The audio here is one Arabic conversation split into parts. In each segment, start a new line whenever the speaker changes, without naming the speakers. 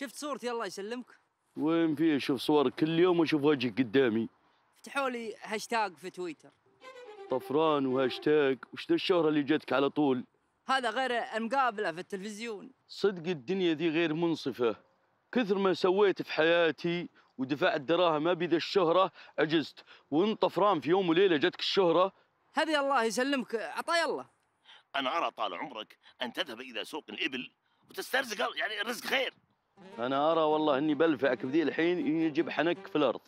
شفت صورتي الله يسلمك
وين فيه اشوف صورك كل يوم واشوف وجهك قدامي
افتحوا لي هاشتاج في تويتر
طفران وهاشتاج وش ذا الشهرة اللي جتك على طول
هذا غير المقابلة في التلفزيون
صدق الدنيا دي غير منصفة كثر ما سويت في حياتي ودفعت دراهم ما بذا الشهرة عجزت وان طفران في يوم وليلة جتك الشهرة
هذه الله يسلمك عطا الله
انا ارى طال عمرك ان تذهب الى سوق الابل وتسترزق يعني رزق خير انا ارى والله اني بلفعك بذي الحين يجيب حنك في الارض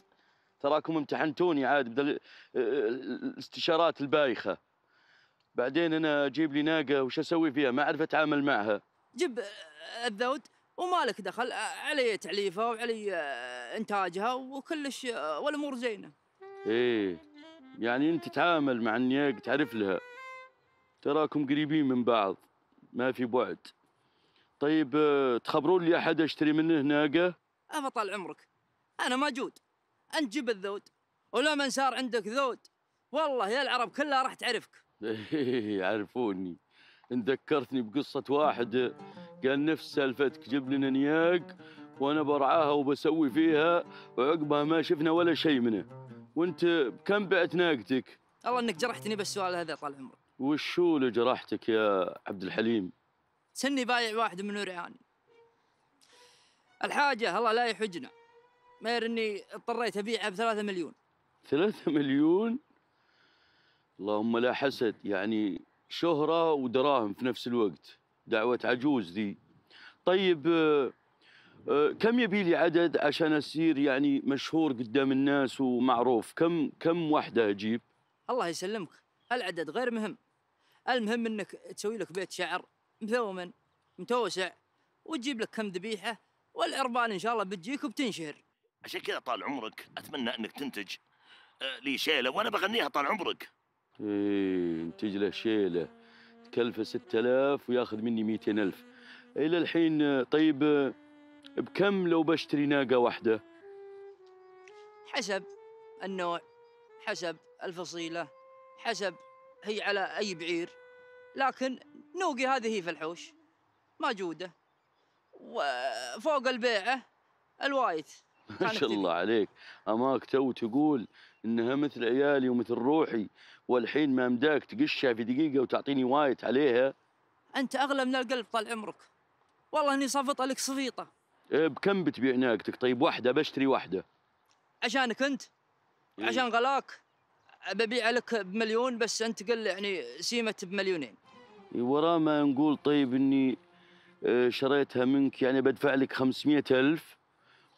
تراكم امتحنتوني عاد بدل آه، الاستشارات البايخه بعدين انا اجيب لي ناقه وش اسوي فيها ما اعرف اتعامل معها
جيب آه، الذود ومالك دخل آه، علي تعليفها وعلي انتاجها وكلش والامور زينه
ايه يعني انت تتعامل مع النياق تعرف لها تراكم قريبين من بعض ما في بعد طيب تخبرون لي احد اشتري منه ناقه؟
اما طال عمرك انا موجود انت جيب الذود ولما صار عندك ذود والله يا العرب كلها راح تعرفك
إيه، يعرفوني ذكرتني بقصة واحد قال نفس سالفتك جيب لنا نياق وانا برعاها وبسوي فيها وعقبها ما شفنا ولا شيء منه وانت بكم بعت ناقتك؟
الله انك جرحتني بالسؤال هذا طال عمرك
وشو اللي جرحتك يا عبد الحليم؟
سني بايع واحد من ريالي الحاجة الله لا يحجنا ما اني اضطريت ابيعها بثلاثة مليون
ثلاثة مليون اللهم لا حسد يعني شهرة ودراهم في نفس الوقت دعوة عجوز ذي طيب آه، آه، كم يبي لي عدد عشان أصير يعني مشهور قدام الناس ومعروف كم كم واحدة أجيب
الله يسلمك العدد غير مهم المهم أنك تسوي لك بيت شعر مثوما متوسع وتجيب لك كم ذبيحه والعربان ان شاء الله بتجيك وبتنشهر عشان كذا طال عمرك اتمنى انك تنتج آه، لي شيله وانا بغنيها طال عمرك
ايه انتج له شيله تكلفه 6000 وياخذ مني 200000 الى الحين آه، طيب آه، بكم لو بشتري ناقه واحده
حسب النوع حسب الفصيله حسب هي على اي بعير لكن نوقي هذه هي في الحوش موجوده وفوق البيعه الوايت
ما شاء الله عليك اماك تو تقول انها مثل عيالي ومثل روحي والحين ما مداك تقشها في دقيقه وتعطيني وايت عليها
انت اغلى من القلب طال عمرك والله اني صفط لك صفيطه
إيه، بكم بتبيع ناقتك طيب واحده بشتري واحده
عشانك انت إيه. عشان غلاك ببيع لك بمليون بس انت قل يعني سيمه بمليونين
ورا ما نقول طيب اني آه، شريتها منك يعني بدفع لك 500 ألف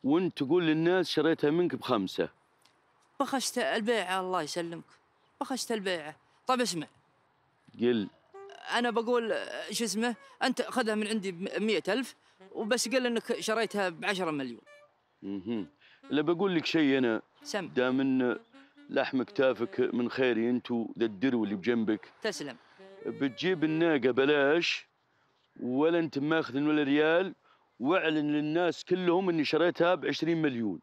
وانت تقول للناس شريتها منك بخمسة
بخشت البيعة الله يسلمك بخشت البيعة طيب اسمع قل أنا بقول آه، شو اسمه أنت خذها من عندي بمية ألف وبس قل أنك شريتها بعشرة مليون
اها لا بقول لك شيء أنا سم دام أن لحم كتافك من خيري انتو ذا الدرو اللي بجنبك تسلم بتجيب الناقه بلاش ولا انت ماخذ ولا ريال واعلن للناس كلهم اني شريتها ب 20 مليون